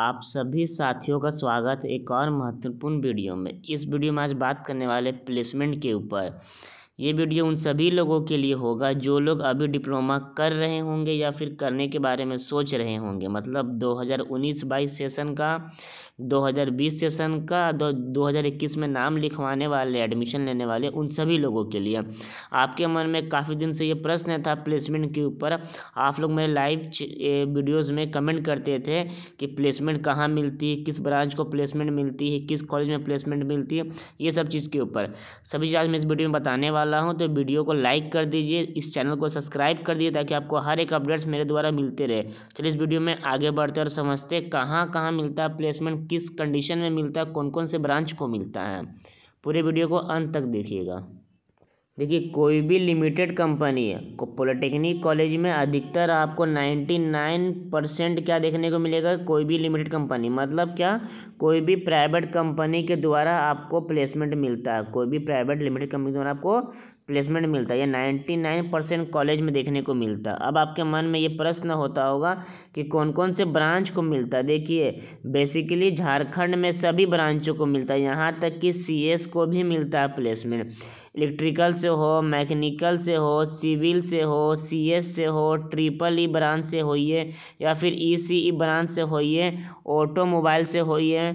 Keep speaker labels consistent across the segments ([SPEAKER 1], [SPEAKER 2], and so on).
[SPEAKER 1] आप सभी साथियों का स्वागत एक और महत्वपूर्ण वीडियो में इस वीडियो में आज बात करने वाले प्लेसमेंट के ऊपर ये वीडियो उन सभी लोगों के लिए होगा जो लोग अभी डिप्लोमा कर रहे होंगे या फिर करने के बारे में सोच रहे होंगे मतलब 2019-22 सेशन का 2020 सेशन का 2021 में नाम लिखवाने वाले एडमिशन लेने वाले उन सभी लोगों के लिए आपके मन में काफ़ी दिन से ये प्रश्न था प्लेसमेंट के ऊपर आप लोग मेरे लाइव वीडियोज़ में कमेंट करते थे कि प्लेसमेंट कहाँ मिलती है किस ब्रांच को प्लेसमेंट मिलती है किस कॉलेज में प्लेसमेंट मिलती है ये सब चीज़ के ऊपर सभी चीज़ आज मैं इस वीडियो में बताने वाला वाला हूँ तो वीडियो को लाइक कर दीजिए इस चैनल को सब्सक्राइब कर दीजिए ताकि आपको हर एक अपडेट्स मेरे द्वारा मिलते रहे चलिए इस वीडियो में आगे बढ़ते और समझते कहाँ कहाँ मिलता है प्लेसमेंट किस कंडीशन में मिलता है कौन कौन से ब्रांच को मिलता है पूरे वीडियो को अंत तक देखिएगा देखिए कोई भी लिमिटेड कंपनी है को पॉलिटेक्निक कॉलेज में अधिकतर आपको नाइन्टी नाइन परसेंट क्या देखने को मिलेगा कोई भी लिमिटेड कंपनी मतलब क्या कोई भी प्राइवेट कंपनी के द्वारा आपको प्लेसमेंट मिलता है कोई भी प्राइवेट लिमिटेड कंपनी के द्वारा आपको प्लेसमेंट मिलता है या नाइन्टी नाइन परसेंट कॉलेज में देखने को मिलता है अब आपके मन में ये प्रश्न होता होगा कि कौन कौन से ब्रांच को मिलता है देखिए बेसिकली झारखंड में सभी ब्रांचों को मिलता है यहाँ तक कि सीएस को भी मिलता है प्लेसमेंट इलेक्ट्रिकल से हो मैकेनिकल से हो सिविल से हो सीएस से हो ट्रिपल ई ब्रांच से होइए या फिर ई सी ई ब्रांच से होइए ऑटोमोबाइल से होइए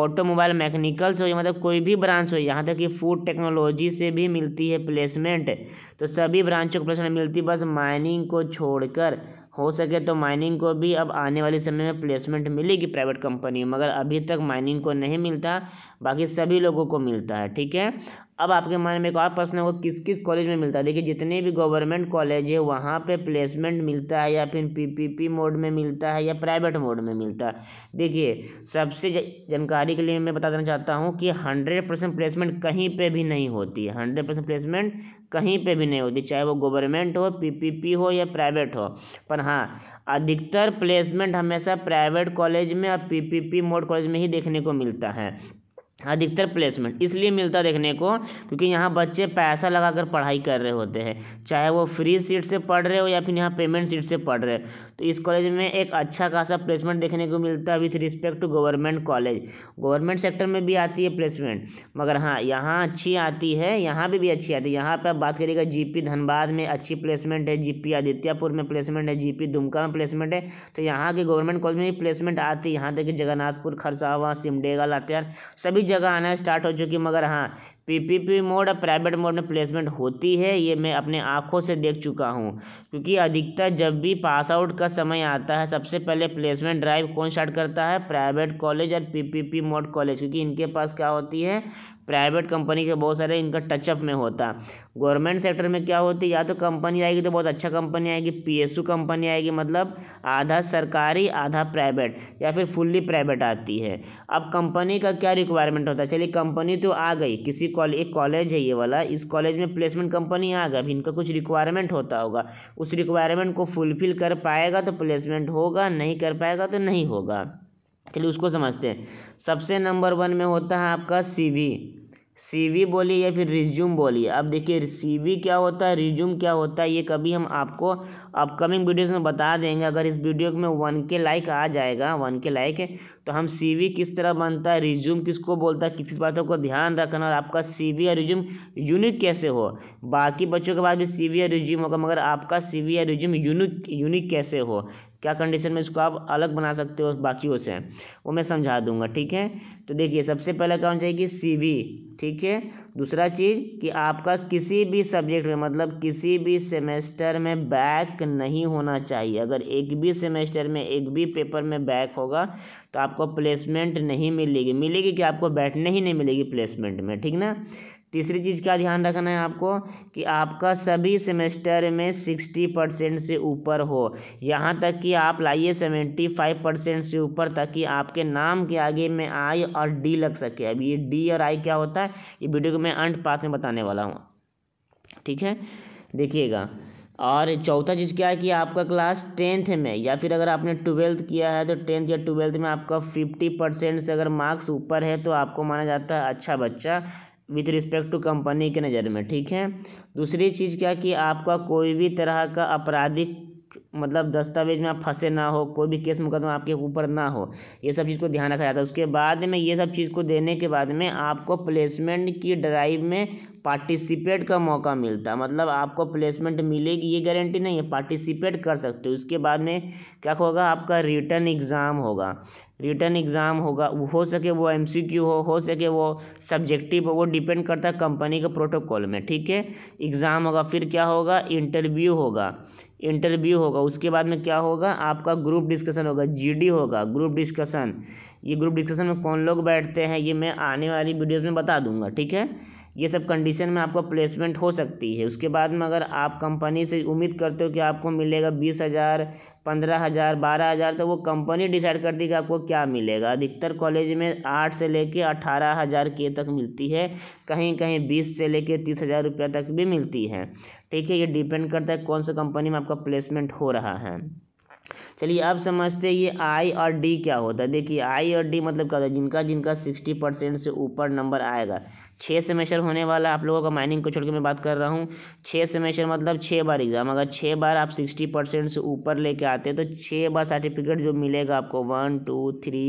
[SPEAKER 1] ऑटोमोबाइल मैकेनिकल से हो मतलब कोई भी ब्रांच हो यहाँ तक कि फूड टेक्नोलॉजी से भी मिलती है प्लेसमेंट तो सभी ब्रांचों को प्लेसमेंट मिलती बस माइनिंग को छोड़कर हो सके तो माइनिंग को भी अब आने वाले समय में प्लेसमेंट मिलेगी प्राइवेट कंपनी मगर अभी तक माइनिंग को नहीं मिलता बाकी सभी लोगों को मिलता है ठीक है अब आपके मन में एक और प्रश्न होगा किस किस कॉलेज में मिलता है देखिए जितने भी गवर्नमेंट कॉलेज है वहाँ पे प्लेसमेंट मिलता है या फिर पीपीपी मोड में मिलता है या प्राइवेट मोड में मिलता है देखिए सबसे जानकारी के लिए मैं बता देना चाहता हूँ कि हंड्रेड परसेंट प्लेसमेंट कहीं पे भी नहीं होती है हंड्रेड परसेंट प्लेसमेंट कहीं पर भी नहीं होती चाहे वो गवर्नमेंट हो पी हो या प्राइवेट हो पर हाँ अधिकतर प्लेसमेंट हमेशा प्राइवेट कॉलेज में और पी मोड कॉलेज में ही देखने को मिलता है अधिकतर प्लेसमेंट इसलिए मिलता देखने को क्योंकि यहाँ बच्चे पैसा लगाकर पढ़ाई कर रहे होते हैं चाहे वो फ्री सीट से पढ़ रहे हो या फिर यहाँ पेमेंट सीट से पढ़ रहे हो तो इस कॉलेज में एक अच्छा खासा प्लेसमेंट देखने को मिलता है with respect to government college government sector में भी आती है प्लेसमेंट मगर हाँ यहाँ अच्छी आती है यहाँ पर भी अच्छी आती है यहाँ पर आप बात करिएगा जीपी धनबाद में अच्छी प्लेसमेंट है जीपी आदित्यपुर में प्लेसमेंट है जीपी दुमका में प्लेसमेंट है तो यहाँ के गवर्नमेंट कॉलेज में भी प्लेसमेंट आती है यहाँ तक कि जगन्नाथपुर खरसावा सिमडेगा लातेहार सभी जगह आना स्टार्ट हो चुकी मगर हाँ पीपीपी मोड और प्राइवेट मोड में प्लेसमेंट होती है ये मैं अपने आँखों से देख चुका हूँ क्योंकि अधिकतर जब भी पास आउट का समय आता है सबसे पहले प्लेसमेंट ड्राइव कौन स्टार्ट करता है प्राइवेट कॉलेज और पीपीपी मोड कॉलेज क्योंकि इनके पास क्या होती है प्राइवेट कंपनी के बहुत सारे इनका टचअप में होता गवर्नमेंट सेक्टर में क्या होती या तो कंपनी आएगी तो बहुत अच्छा कंपनी आएगी पीएसयू कंपनी आएगी मतलब आधा सरकारी आधा प्राइवेट या फिर फुल्ली प्राइवेट आती है अब कंपनी का क्या रिक्वायरमेंट होता है चलिए कंपनी तो आ गई किसी कॉलेज एक कॉलेज है ये वाला इस कॉलेज में प्लेसमेंट कंपनी आ गई इनका कुछ रिक्वायरमेंट होता होगा उस रिक्वायरमेंट को फुलफिल कर पाएगा तो प्लेसमेंट होगा नहीं कर पाएगा तो नहीं होगा चलिए उसको समझते हैं सबसे नंबर वन में होता है आपका सीवी सीवी बोलिए या फिर रिज्यूम बोलिए अब देखिए सीवी क्या होता है रिज्यूम क्या होता है ये कभी हम आपको अपकमिंग वीडियोस में बता देंगे अगर इस वीडियो में वन के लाइक आ जाएगा वन के लाइक तो हम सीवी किस तरह बनता है रिज्यूम किसको बोलता है किस बातों को ध्यान रखना और आपका सीवी या रिज्यूम यूनिक कैसे हो बाकी बच्चों के पास भी सीवी या रिज्यूम होगा मगर आपका सीवी या रिज्यूम यूनिक यूनिक कैसे हो क्या कंडीशन में इसको आप अलग बना सकते हो बाकियों से वो मैं समझा दूंगा ठीक है तो देखिए सबसे पहला क्या होना चाहिए कि सी ठीक है दूसरा चीज़ कि आपका किसी भी सब्जेक्ट में मतलब किसी भी सेमेस्टर में बैक नहीं होना चाहिए अगर एक भी सेमेस्टर में एक भी पेपर में बैक होगा तो आपको प्लेसमेंट नहीं मिलेगी मिलेगी कि आपको बैठने ही नहीं मिलेगी प्लेसमेंट में ठीक ना तीसरी चीज़ का ध्यान रखना है आपको कि आपका सभी सेमेस्टर में सिक्सटी परसेंट से ऊपर हो यहाँ तक कि आप लाइए सेवेंटी फाइव परसेंट से ऊपर ताकि आपके नाम के आगे में आई और डी लग सके अब ये डी और आई क्या होता है ये वीडियो को मैं अंट पाक में बताने वाला हूँ ठीक है देखिएगा और चौथा चीज़ क्या है कि आपका क्लास टेंथ में या फिर अगर आपने ट्वेल्थ किया है तो टेंथ या ट्वेल्थ में आपका फिफ्टी परसेंट से अगर मार्क्स ऊपर है तो आपको माना जाता है अच्छा बच्चा विथ रिस्पेक्ट टू कंपनी के नज़र में ठीक है दूसरी चीज़ क्या कि आपका कोई भी तरह का आपराधिक मतलब दस्तावेज में आप फंसे ना हो कोई भी केस मुकदमा आपके ऊपर ना हो ये सब चीज़ को ध्यान रखा जाता है उसके बाद में ये सब चीज़ को देने के बाद में आपको प्लेसमेंट की ड्राइव में पार्टिसिपेट का मौका मिलता है मतलब आपको प्लेसमेंट मिलेगी ये गारंटी नहीं है पार्टिसिपेट कर सकते हो उसके बाद में क्या होगा आपका रिटर्न एग्ज़ाम होगा रिटर्न एग्ज़ाम होगा हो सके वो एमसीक्यू हो हो सके वो सब्जेक्टिव हो वो डिपेंड करता है कंपनी के प्रोटोकॉल में ठीक है एग्ज़ाम होगा फिर क्या होगा इंटरव्यू होगा इंटरव्यू होगा उसके बाद में क्या होगा आपका ग्रुप डिस्कशन होगा जीडी होगा ग्रुप डिस्कशन ये ग्रुप डिस्कशन में कौन लोग बैठते हैं ये मैं आने वाली वीडियोज़ में बता दूंगा ठीक है ये सब कंडीशन में आपका प्लेसमेंट हो सकती है उसके बाद में अगर आप कंपनी से उम्मीद करते हो कि आपको मिलेगा बीस हज़ार पंद्रह हज़ार बारह हज़ार तो वो कंपनी डिसाइड करती है कि आपको क्या मिलेगा अधिकतर कॉलेज में आठ से लेके अठारह हज़ार के तक मिलती है कहीं कहीं बीस से लेके तीस हज़ार रुपया तक भी मिलती है ठीक है ये डिपेंड करता है कौन सा कंपनी में आपका प्लेसमेंट हो रहा है चलिए अब समझते हैं ये आई और डी क्या होता है देखिए आई और डी मतलब क्या होता है जिनका जिनका सिक्सटी परसेंट से ऊपर नंबर आएगा छः सेमेस्टर होने वाला आप लोगों का माइनिंग को छोड़ के मैं बात कर रहा हूँ छः सेमेस्टर मतलब छः बार एग्ज़ाम अगर छः बार आप सिक्सटी परसेंट से ऊपर लेके आते हैं तो छः बार सर्टिफिकेट जो मिलेगा आपको one two three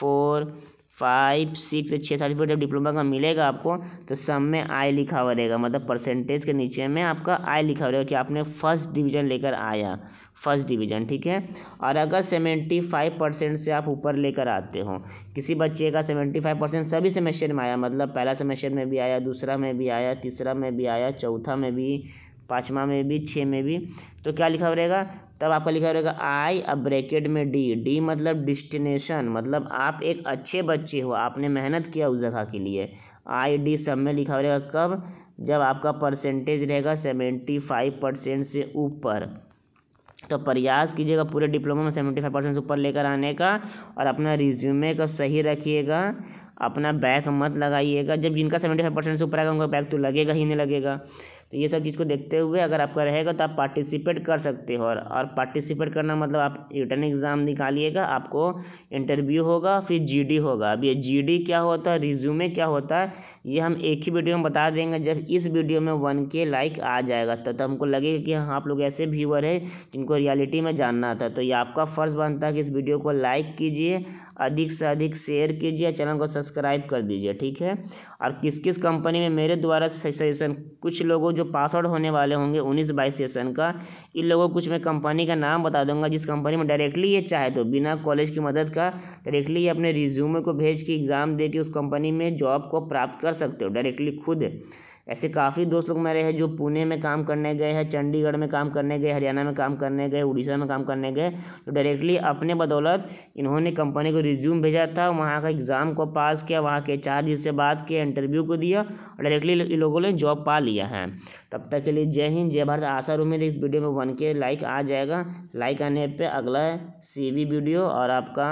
[SPEAKER 1] four five six छः सर्टिफिकेट जब डिप्लोमा का मिलेगा आपको तो सब में आई लिखा हुआ रहेगा मतलब परसेंटेज के नीचे में आपका आई लिखा हुआ रहेगा कि आपने फर्स्ट डिवीजन लेकर आया फर्स्ट डिवीजन ठीक है और अगर सेवेंटी फाइव परसेंट से आप ऊपर लेकर आते हो किसी बच्चे का सेवेंटी फाइव परसेंट सभी सेमेस्टर में आया मतलब पहला सेमेस्टर में भी आया दूसरा में भी आया तीसरा में भी आया चौथा में भी पाँचवा में भी छः में भी तो क्या लिखा रहेगा तब आपका लिखा रहेगा आई अब ब्रैकेट में डी डी मतलब डिस्टिनेशन मतलब आप एक अच्छे बच्चे हो आपने मेहनत किया उस जगह के लिए आई डी सब में लिखा रहेगा कब जब आपका परसेंटेज रहेगा सेवेंटी फाइव परसेंट से ऊपर तो प्रयास कीजिएगा पूरे डिप्लोमा में सेवेंटी फाइव परसेंट ऊपर लेकर आने का और अपना रिज्यूमे को सही रखिएगा अपना बैक मत लगाइएगा जब जिनका सेवेंटी फाइव परसेंट से ऊपर आएगा उनका बैक तो लगेगा ही नहीं लगेगा तो ये सब चीज़ को देखते हुए अगर आपका रहेगा तो आप पार्टिसिपेट कर सकते हो और, और पार्टिसिपेट करना मतलब आप रिटर्न एग्ज़ाम निकालिएगा आपको इंटरव्यू होगा फिर जीडी होगा अब ये जीडी क्या होता है रिज्यूमे क्या होता है ये हम एक ही वीडियो में बता देंगे जब इस वीडियो में वन के लाइक आ जाएगा तब तो, तो हमको लगेगा कि हाँ आप लोग ऐसे व्यूअर है जिनको रियलिटी में जानना था तो ये आपका फ़र्ज़ बनता है कि इस वीडियो को लाइक कीजिए अधिक से अधिक शेयर कीजिए चैनल को सब्सक्राइब कर दीजिए ठीक है और किस किस कंपनी में मेरे द्वारा सेशन कुछ लोगों जो पासवर्ड होने वाले होंगे उन्नीस बाईस सेशन का इन लोगों को कुछ मैं कंपनी का नाम बता दूंगा जिस कंपनी में डायरेक्टली ये चाहे तो बिना कॉलेज की मदद का डायरेक्टली अपने रिज्यूमे को भेज के एग्ज़ाम दे के उस कंपनी में जॉब को प्राप्त कर सकते हो डायरेक्टली खुद ऐसे काफ़ी दोस्त लोग मेरे हैं जो पुणे में काम करने गए हैं चंडीगढ़ में काम करने गए हरियाणा में काम करने गए उड़ीसा में काम करने गए तो डायरेक्टली अपने बदौलत इन्होंने कंपनी को रिज्यूम भेजा था वहाँ का एग्ज़ाम को पास किया वहाँ के चार दिन से बात किया इंटरव्यू को दिया और डायरेक्टली इन लोगों ने जॉब पा लिया है तब तक के लिए जय हिंद जय भारत आशा उम्मीद इस वीडियो में बन के लाइक आ जाएगा लाइक आने पर अगला सी वीडियो और आपका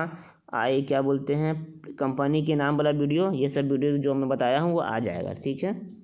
[SPEAKER 1] आई क्या बोलते हैं कंपनी के नाम वाला वीडियो ये सब वीडियो जो मैं बताया हूँ वो आ जाएगा ठीक है